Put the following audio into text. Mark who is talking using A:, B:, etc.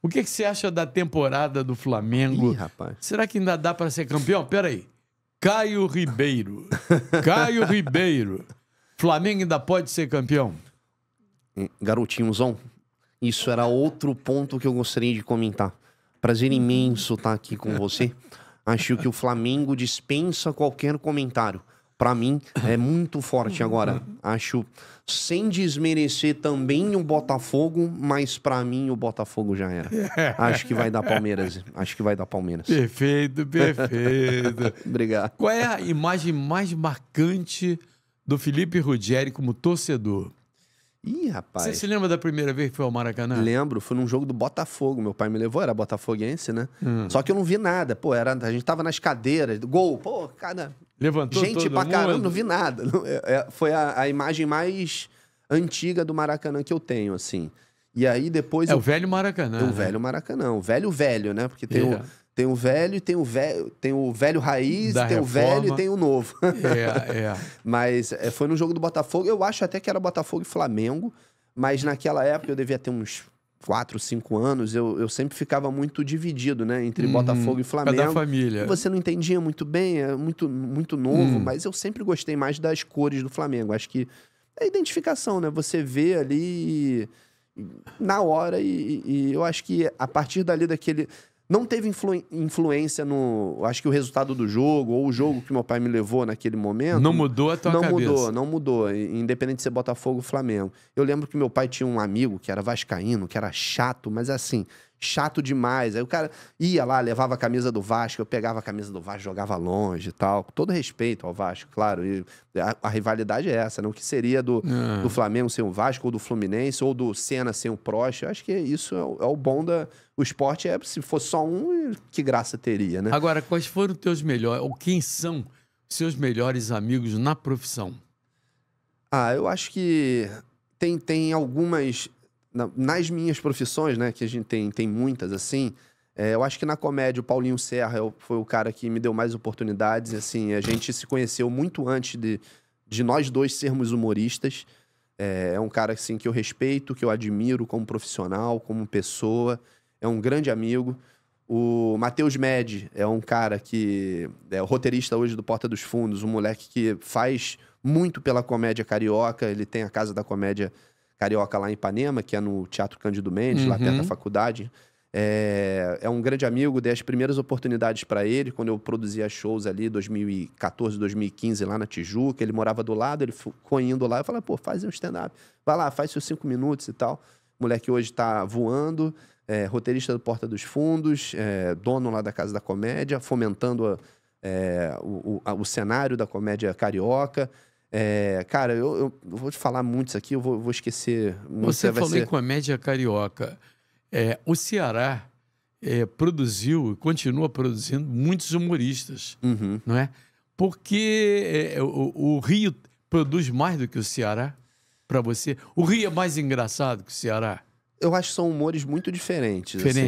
A: O que, que você acha da temporada do Flamengo? Ih, rapaz. Será que ainda dá para ser campeão? Peraí. Caio Ribeiro. Caio Ribeiro. Flamengo ainda pode
B: ser campeão? Hum, Garotinhozão, isso era outro ponto que eu gostaria de comentar. Prazer imenso estar aqui com você. Acho que o Flamengo dispensa qualquer comentário para mim, é muito forte agora. Acho, sem desmerecer também o Botafogo, mas para mim o Botafogo já era. Acho que vai dar Palmeiras. Acho que vai dar Palmeiras. Perfeito, perfeito. Obrigado. Qual é a
A: imagem mais marcante do Felipe Ruggeri como torcedor? Ih,
B: rapaz. Você se lembra da primeira vez que foi ao Maracanã? Lembro, foi num jogo do Botafogo. Meu pai me levou, era botafoguense, né? Hum. Só que eu não vi nada. Pô, era, a gente tava nas cadeiras, gol, pô, cara. Levantou Gente pra mundo. caramba, não vi nada. É, é, foi a, a, imagem mais antiga do Maracanã que eu tenho, assim. E aí depois. É eu... o
A: velho Maracanã. É o né? velho
B: Maracanã. O velho, velho, né? Porque tem o tem o velho e tem o velho, tem o velho raiz, da tem reforma. o velho e tem o novo. É, é. mas é, foi no jogo do Botafogo, eu acho até que era Botafogo e Flamengo, mas naquela época eu devia ter uns 4, 5 anos, eu, eu sempre ficava muito dividido, né? Entre hum, Botafogo e Flamengo. Da família. Você não entendia muito bem, é muito, muito novo, hum. mas eu sempre gostei mais das cores do Flamengo. Acho que é identificação, né? Você vê ali na hora e, e eu acho que a partir dali daquele não teve influ influência no. Acho que o resultado do jogo, ou o jogo que meu pai me levou naquele momento. Não mudou a tua não cabeça. Não mudou, não mudou. Independente de ser Botafogo ou Flamengo. Eu lembro que meu pai tinha um amigo que era vascaíno, que era chato, mas assim, chato demais. Aí o cara ia lá, levava a camisa do Vasco, eu pegava a camisa do Vasco, jogava longe e tal. Com todo respeito ao Vasco, claro. E a, a rivalidade é essa, não né? que seria do, ah. do Flamengo ser um Vasco, ou do Fluminense, ou do Senna ser um Prost. Eu acho que isso é o, é o bom da. O esporte é, se fosse só um, que graça teria, né?
A: Agora, quais foram os teus melhores, ou quem são seus melhores amigos na profissão?
B: Ah, eu acho que tem, tem algumas na, nas minhas profissões, né, que a gente tem, tem muitas, assim, é, eu acho que na comédia o Paulinho Serra é foi o cara que me deu mais oportunidades, assim, a gente se conheceu muito antes de, de nós dois sermos humoristas. É, é um cara, assim, que eu respeito, que eu admiro como profissional, como pessoa, é um grande amigo. O Matheus Med é um cara que é o roteirista hoje do Porta dos Fundos, um moleque que faz muito pela comédia carioca, ele tem a Casa da Comédia carioca lá em Ipanema, que é no Teatro Cândido Mendes, uhum. lá perto da uhum. faculdade. É, é, um grande amigo, dei as primeiras oportunidades para ele quando eu produzia shows ali, 2014, 2015, lá na Tijuca. Ele morava do lado, ele ficou indo lá. Eu falei, pô, faz um stand-up. Vai lá, faz seus cinco minutos e tal. moleque hoje tá voando, é, roteirista do Porta dos Fundos, é, dono lá da Casa da Comédia, fomentando a, é, o, o, a, o cenário da comédia carioca. É, cara, eu, eu, vou te falar muito isso aqui, eu vou, vou esquecer. Você falou ser... em
A: comédia carioca. É, o Ceará é, produziu e continua produzindo muitos humoristas, uhum. não é? Porque é, é, o, o, Rio produz mais do que o Ceará para você. O Rio é mais engraçado que o Ceará. Eu acho que são humores muito diferentes. Assim. Diferente. Assim.